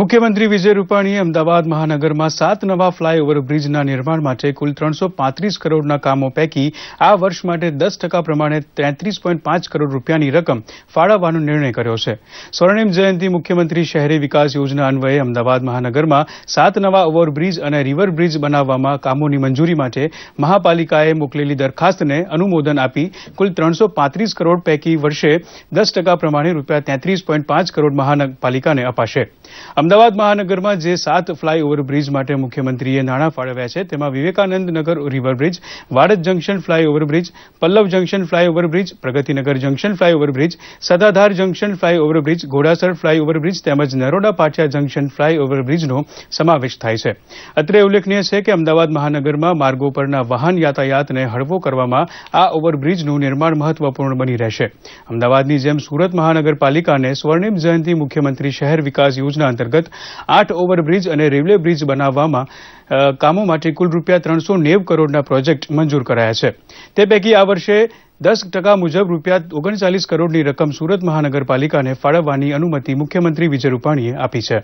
મુખ્યમંત્રી વિજય રૂપાણીએ અમદાવાદ મહાનગરમાં સાત નવા ફ્લાયઓવર બ્રિજના નિર્માણ માટે કુલ ત્રણસો પાંત્રીસ કરોડના કામો પૈકી આ વર્ષ માટે દસ ટકા પ્રમાણે ત્રેત્રીસ પોઈન્ટ પાંચ કરોડ રૂપિયાની રકમ ફાળવવાનો નિર્ણય કર્યો છે સ્વર્ણિમ જયંતિ મુખ્યમંત્રી શહેરી વિકાસ યોજના અન્વયે અમદાવાદ મહાનગરમાં સાત નવા ઓવરબ્રિજ અને રિવર બ્રિજ બનાવવામાં કામોની મંજૂરી માટે મહાપાલિકાએ મોકલેલી દરખાસ્તને અનુમોદન આપી કુલ ત્રણસો પાંત્રીસ કરોડ પૈકી વર્ષે દસ ટકા પ્રમાણે રૂપિયા તેત્રીસ પોઈન્ટ પાંચ કરોડ મહાનગરપાલિકાને અપાશે અમદાવાદ મહાનગરમાં જે સાત ફ્લાયઓવર બ્રિજ માટે મુખ્યમંત્રીએ નાણાં ફાળવ્યા છે તેમાં Vivekanand Nagar river bridge Vadaj junction flyover bridge Pallav junction flyover bridge Pragatinagar junction flyover bridge Sadadhar junction flyover bridge Ghodasar flyover bridge તેમજ નરોડા પાટિયા જંકશન ફ્લાયઓવર બ્રિજનો સમાવેશ થાય છે અત્રે ઉલ્લેખનીય છે કે અમદાવાદ મહાનગરમાં માર્ગો પરના વાહન યાતાયાતને હળવો કરવામાં આ ઓવરબ્રિજનું નિર્માણ મહત્વપૂર્ણ બની રહેશે અમદાવાદની જેમ સુરત મહાનગરપાલિકાને સ્વર્ણિમ જયંતિ મુખ્યમંત્રી શહેર વિકાસ યોજના યોજના અંતર્ગત આઠ ઓવરબ્રિજ અને રેલવે બ્રિજ બનાવવામાં કામો માટે કુલ રૂપિયા ત્રણસો નેવ કરોડના પ્રોજેક્ટ મંજૂર કરાયા છે તે પૈકી આ વર્ષે દસ ટકા મુજબ રૂપિયા ઓગણચાલીસ કરોડની રકમ સુરત મહાનગરપાલિકાને ફાળવવાની અનુમતિ મુખ્યમંત્રી વિજય રૂપાણીએ આપી છે